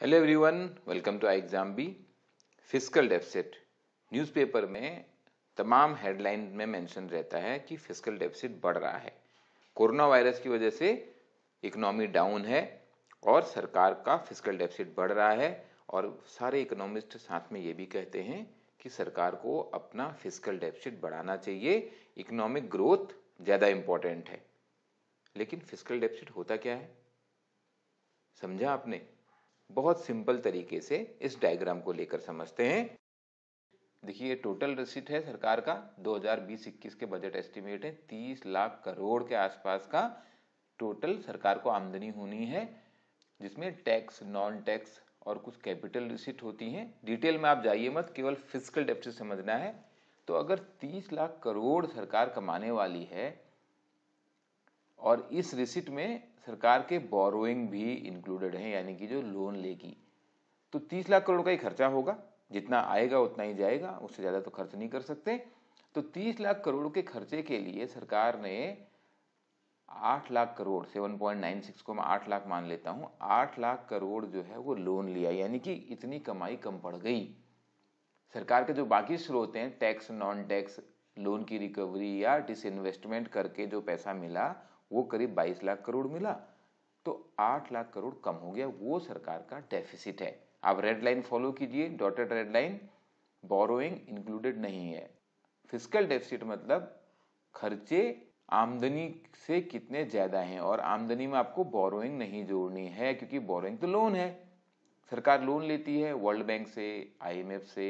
hello everyone welcome to I exam B fiscal deficit newspaper में तमाम headline में mention रहता है कि फिजिकल डेफिसिट बढ़ रहा है कोरोना वायरस की वजह से इकोनॉमी डाउन है और सरकार का फिजिकल डेफिसिट बढ़ रहा है और सारे इकोनॉमिस्ट साथ में ये भी कहते हैं कि सरकार को अपना फिजिकल डेफिसिट बढ़ाना चाहिए इकोनॉमिक ग्रोथ ज़्यादा इम्पोर्टेंट है लेकिन फिजिकल डेफिसिट होता क्या है समझा आपने बहुत सिंपल तरीके से इस डायग्राम को लेकर समझते हैं देखिए टोटल रिसीट है सरकार का 2020-21 के बजट एस्टिमेट है 30 लाख करोड़ के आसपास का टोटल सरकार को आमदनी होनी है जिसमें टैक्स नॉन टैक्स और कुछ कैपिटल रिसिट होती हैं डिटेल में आप जाइए मत केवल फिजिकल डेफिसिट समझना है तो अगर 30 लाख करोड़ सरकार कमाने वाली है और इस रिसिट में सरकार के बोरोइंग भी इंक्लूडेड हैं यानी कि जो लोन लेगी तो तीस लाख करोड़ का ही खर्चा होगा जितना आएगा उतना ही जाएगा उससे ज़्यादा तो खर्च नहीं कर सकते तो तीस लाख करोड़ के खर्चे के लिए सरकार ने आठ lakh crore seven point nine six को मैं आठ लाख मान लेता हूँ आठ लाख करोड़ जो है वो लोन लिया यानी कि इतनी कमाई कम पड़ गई सरकार के जो बाकी स्रोत हैं टैक्स नॉन टैक्स लोन की रिकवरी या इन्वेस्टमेंट करके जो पैसा मिला वो करीब 22 लाख करोड़ मिला तो 8 लाख करोड़ कम हो गया वो सरकार का डेफिसिट है आप रेड लाइन फॉलो कीजिए dotted red line borrowing included नहीं है फिजिकल डेफिसिट मतलब खर्चे आमदनी से कितने ज़्यादा हैं और आमदनी में आपको बोरोइंग नहीं जोड़नी है क्योंकि बोरोइंग तो लोन है सरकार लोन लेती है वर्ल्ड बैंक से आईएमएफ से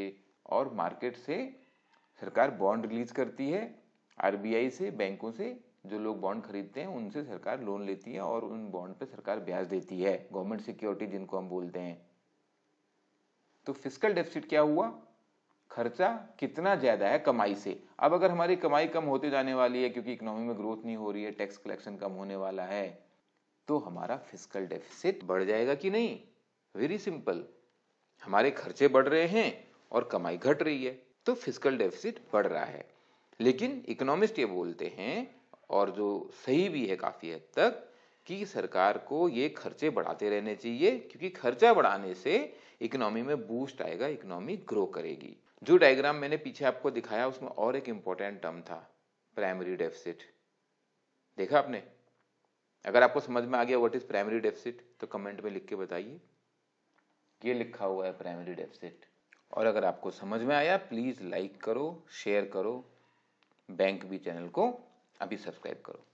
और मार्केट से सरकार बॉन्ड रिलीज करती है आरबीआई से बैंकों से जो लोग बॉन्ड खरीदते हैं उनसे सरकार लोन लेती है और उन बॉन्ड पे सरकार ब्याज देती है गवर्नमेंट सिक्योरिटी जिनको हम बोलते हैं तो फिजिकल डेफिसिट क्या हुआ खर्चा कितना ज्यादा है कमाई से अब अगर हमारी कमाई कम होते जाने वाली है क्योंकि इकोनॉमी में ग्रोथ नहीं हो रही है टैक्स कलेक्शन कम होने वाला है तो हमारा फिजिकल डेफिसिट बढ़ जाएगा कि नहीं वेरी सिंपल हमारे खर्चे बढ़ रहे हैं और कमाई घट रही है तो फिजिकल डेफिसिट बढ़ रहा है लेकिन इकोनॉमिस्ट ये बोलते हैं और जो सही भी है काफ़ी हद तक कि सरकार को ये खर्चे बढ़ाते रहने चाहिए क्योंकि खर्चा बढ़ाने से इकोनॉमी में बूस्ट आएगा इकोनॉमी ग्रो करेगी जो डायग्राम मैंने पीछे आपको दिखाया उसमें और एक इंपॉर्टेंट टर्म था प्राइमरी डेफिसिट देखा आपने अगर आपको समझ में आ गया व्हाट इज प्राइमरी डेफिसिट तो कमेंट में लिख के बताइए ये लिखा हुआ है प्राइमरी डेफिसिट और अगर आपको समझ में आया प्लीज़ लाइक करो शेयर करो बैंक भी चैनल को अभी सब्सक्राइब करो